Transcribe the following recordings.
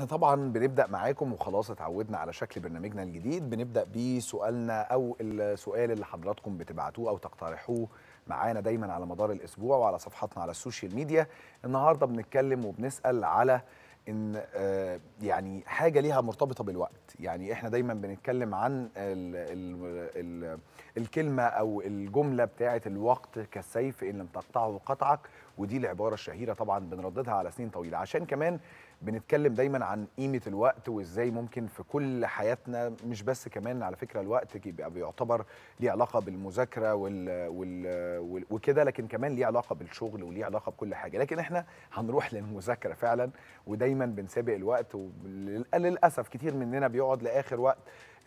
احنا طبعا بنبدا معاكم وخلاص اتعودنا على شكل برنامجنا الجديد بنبدا بسؤالنا او السؤال اللي حضراتكم بتبعتوه او تقترحوه معانا دايما على مدار الاسبوع وعلى صفحاتنا على السوشيال ميديا النهارده بنتكلم وبنسال على ان آه، يعني حاجه ليها مرتبطه بالوقت يعني احنا دايما بنتكلم عن الـ الـ الـ الكلمه او الجمله بتاعه الوقت كالسيف ان لم تقطعه قطعك ودي العباره الشهيره طبعا بنرددها على سنين طويله عشان كمان بنتكلم دايما عن قيمه الوقت وازاي ممكن في كل حياتنا مش بس كمان على فكره الوقت بيعتبر ليه علاقه بالمذاكره وال وال وكده لكن كمان ليه علاقه بالشغل وليه علاقه بكل حاجه لكن احنا هنروح للمذاكره فعلا ودايما بنسابق الوقت وللاسف كتير مننا بيقعد لاخر وقت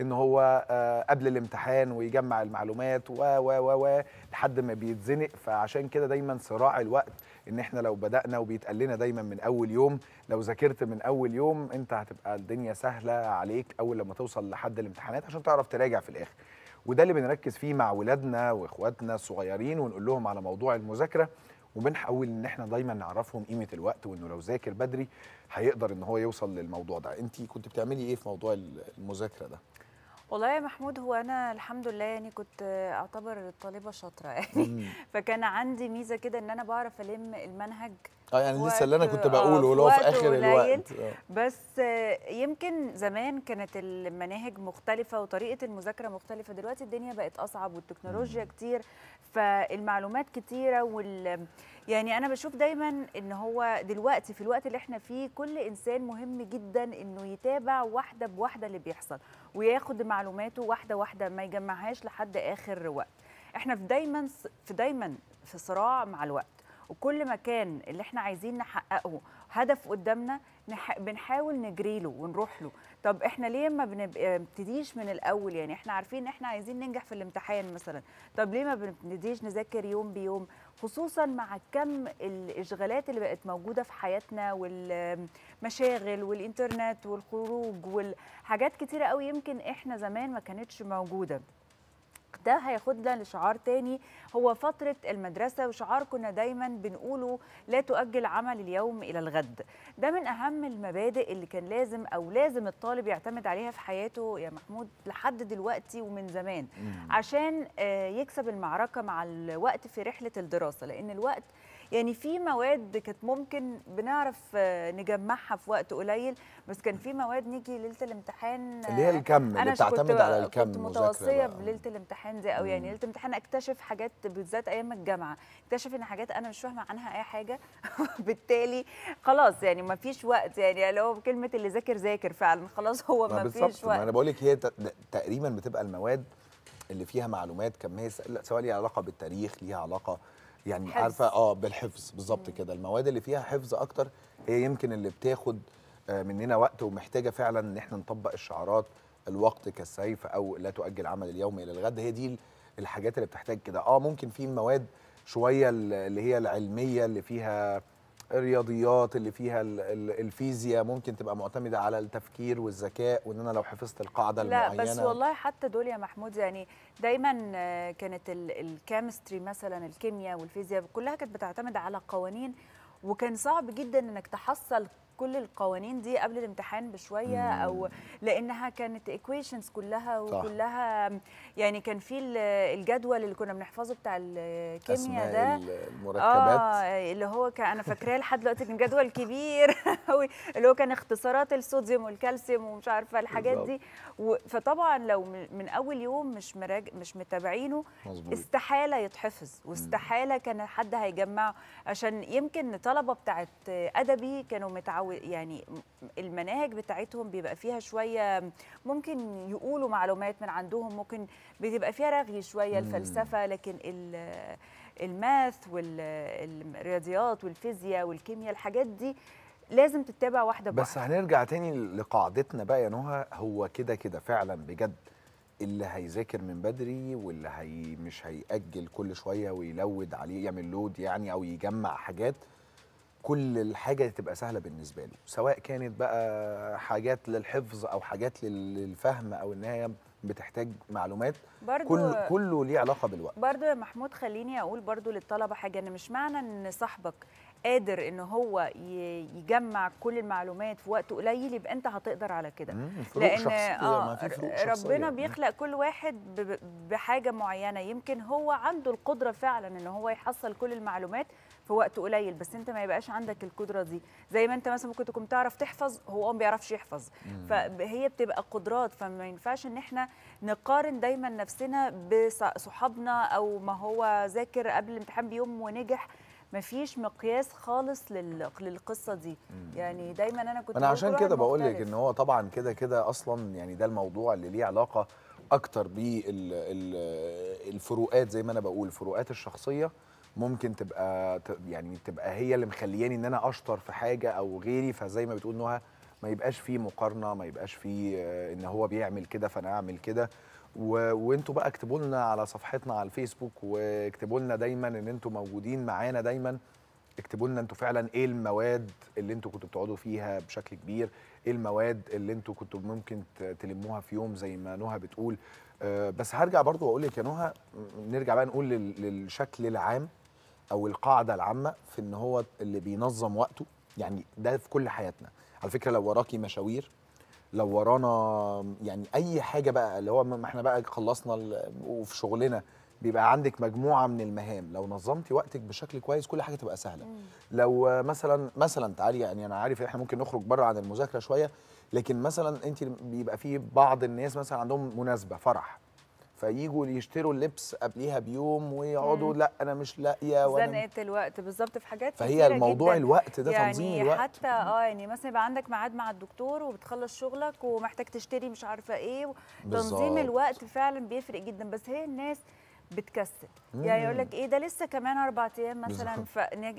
ان هو آه، قبل الامتحان ويجمع المعلومات و و و و لحد ما بيتزنق فعشان كده دايما صراع الوقت ان احنا لو بدانا وبيتقال لنا دايما من اول يوم لو ذاكرت من اول يوم انت هتبقى الدنيا سهله عليك اول لما توصل لحد الامتحانات عشان تعرف تراجع في الاخر وده اللي بنركز فيه مع ولادنا واخواتنا الصغيرين ونقول لهم على موضوع المذاكره وبنحاول ان احنا دايما نعرفهم قيمه الوقت وانه لو ذاكر بدري هيقدر ان هو يوصل للموضوع ده انت كنت بتعملي ايه في موضوع المذاكره ده والله يا محمود هو انا الحمد لله يعني كنت اعتبر طالبه شاطره يعني فكان عندي ميزه كده ان انا بعرف الم المنهج اه يعني لسه اللي انا كنت آه، بقوله اللي هو في اخر الوقت آه. بس يمكن زمان كانت المناهج مختلفه وطريقه المذاكره مختلفه دلوقتي الدنيا بقت اصعب والتكنولوجيا مم. كتير فالمعلومات كتيره وال يعني انا بشوف دايما ان هو دلوقتي في الوقت اللي احنا فيه كل انسان مهم جدا انه يتابع واحده بواحده اللي بيحصل وياخد معلوماته واحده واحده ما يجمعهاش لحد اخر وقت احنا في دايما في دايما في صراع مع الوقت وكل ما كان اللي احنا عايزين نحققه هدف قدامنا نح... بنحاول نجري له ونروح له طب احنا ليه ما آه، بنبتديش من الاول يعني احنا عارفين ان احنا عايزين ننجح في الامتحان مثلا طب ليه ما بنبتديش نذاكر يوم بيوم خصوصا مع كم الاشغالات اللي بقت موجوده في حياتنا والمشاغل والانترنت والخروج والحاجات كتيره قوي يمكن احنا زمان ما كانتش موجوده ده هياخدنا لشعار تاني هو فترة المدرسة وشعار كنا دايما بنقوله لا تؤجل عمل اليوم إلى الغد ده من أهم المبادئ اللي كان لازم أو لازم الطالب يعتمد عليها في حياته يا محمود لحد دلوقتي ومن زمان عشان آه، يكسب المعركة مع الوقت في رحلة الدراسة لأن الوقت يعني في مواد كانت ممكن بنعرف آه، نجمعها في وقت قليل بس كان في مواد نيجي ليله الامتحان اللي هي الكم آه، اللي بتعتمد على الكم كنت متوصيه بليله الامتحان دي قوي يعني ليله الامتحان اكتشف حاجات بالذات ايام الجامعه اكتشف ان حاجات انا مش فاهمه عنها اي حاجه بالتالي خلاص يعني ما فيش وقت يعني اللي هو كلمه اللي ذاكر ذاكر فعلا خلاص هو ما فيش وقت ما انا بقول لك هي تقريبا بتبقى المواد اللي فيها معلومات كميه سواء ليها علاقه بالتاريخ ليها علاقه يعني حفظ. عارفه اه بالحفظ بالظبط كده المواد اللي فيها حفظ اكتر هي يمكن اللي بتاخد آه، مننا وقت ومحتاجه فعلا ان احنا نطبق الشعارات الوقت كالسيف او لا تؤجل عمل اليوم الى الغد هي دي الحاجات اللي بتحتاج كده اه ممكن في مواد شويه اللي هي العلميه اللي فيها الرياضيات اللي فيها الفيزياء ممكن تبقى معتمده على التفكير والذكاء وان انا لو حفظت القاعده لا المعينه لا بس والله حتى دول يا محمود يعني دايما كانت الكيمستري مثلا الكيمياء والفيزياء كلها كانت بتعتمد على قوانين وكان صعب جدا انك تحصل كل القوانين دي قبل الامتحان بشويه او لانها كانت ايكويشنز كلها وكلها يعني كان في الجدول اللي كنا بنحفظه بتاع الكيمياء ده المركبات اه اللي هو كان انا فاكراه لحد دلوقتي كان جدول كبير قوي اللي هو كان اختصارات الصوديوم والكالسيوم ومش عارفه الحاجات بالضبط. دي فطبعا لو من اول يوم مش مراج... مش متابعينه مزبوط. استحاله يتحفظ واستحاله كان حد هيجمعه عشان يمكن طلبه بتاعت ادبي كانوا متعود يعني المناهج بتاعتهم بيبقى فيها شويه ممكن يقولوا معلومات من عندهم ممكن بتبقى فيها رغي شويه الفلسفه لكن الماث والرياضيات والفيزياء والكيمياء الحاجات دي لازم تتابع واحده بواحده بس هنرجع تاني لقاعدتنا بقى يا نهى هو كده كده فعلا بجد اللي هيذاكر من بدري واللي هي مش هيأجل كل شويه ويلود عليه يعمل لود يعني او يجمع حاجات كل الحاجه تبقى سهله بالنسبه له سواء كانت بقى حاجات للحفظ او حاجات للفهم او ان هي بتحتاج معلومات برضو كل كله ليه علاقه بالوقت برضو يا محمود خليني اقول برضو للطلبه حاجه ان مش معنى ان صاحبك قادر ان هو يجمع كل المعلومات في وقت قليل يبقى انت هتقدر على كده لان آه ربنا بيخلق كل واحد بحاجه معينه يمكن هو عنده القدره فعلا ان هو يحصل كل المعلومات في وقت قليل بس انت ما يبقاش عندك القدره دي زي ما انت مثلا ممكن تكون تعرف تحفظ هو ما بيعرفش يحفظ مم. فهي بتبقى قدرات فما ينفعش ان احنا نقارن دايما نفسنا بصحابنا او ما هو ذاكر قبل الامتحان بيوم ونجح مفيش مقياس خالص للقصه دي يعني دايما انا كنت انا عشان كده بقول لك ان هو طبعا كده كده اصلا يعني ده الموضوع اللي ليه علاقه اكتر بالفروقات زي ما انا بقول الفروقات الشخصيه ممكن تبقى يعني تبقى هي اللي مخلياني ان انا اشطر في حاجه او غيري فزي ما بتقول نهى ما يبقاش في مقارنه ما يبقاش في آه، ان هو بيعمل كده فانا اعمل كده و... وانتوا بقى اكتبوا لنا على صفحتنا على الفيسبوك واكتبوا لنا دايما ان انتوا موجودين معانا دايما اكتبوا لنا انتوا فعلا ايه المواد اللي انتوا كنتوا بتقعدوا فيها بشكل كبير ايه المواد اللي انتوا كنتوا ممكن تلموها في يوم زي ما نهى بتقول أه بس هرجع برضو واقول لك يا نهى نرجع بقى نقول للشكل العام او القاعده العامه في ان هو اللي بينظم وقته يعني ده في كل حياتنا على فكره لو وراكي مشاوير لو ورانا يعني اي حاجه بقى اللي هو ما احنا بقى خلصنا وفي شغلنا بيبقى عندك مجموعه من المهام لو نظمتي وقتك بشكل كويس كل حاجه تبقى سهله لو مثلا مثلا تعالي يعني انا عارف احنا ممكن نخرج بره عن المذاكره شويه لكن مثلا انت بيبقى في بعض الناس مثلا عندهم مناسبه فرح فيجوا يشتروا اللبس قبليها بيوم ويقعدوا لا انا مش لاقيه ولا زنقه الوقت بالظبط في حاجات فهي الموضوع جداً. الوقت ده يعني تنظيم الوقت حتى اه يعني مثلا يبقى عندك ميعاد مع الدكتور وبتخلص شغلك ومحتاج تشتري مش عارفه ايه تنظيم الوقت فعلا بيفرق جدا بس هي الناس بتكسل مم. يعني يقول لك ايه ده لسه كمان اربع ايام مثلا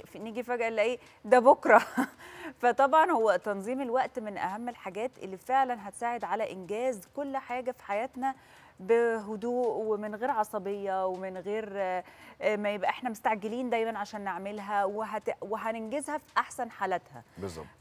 فنيجي فجاه نلاقي ده بكره فطبعا هو تنظيم الوقت من اهم الحاجات اللي فعلا هتساعد على انجاز كل حاجه في حياتنا بهدوء ومن غير عصبيه ومن غير آه، ما يبقى احنا مستعجلين دايما عشان نعملها وهت... وهننجزها في احسن حالاتها بالظبط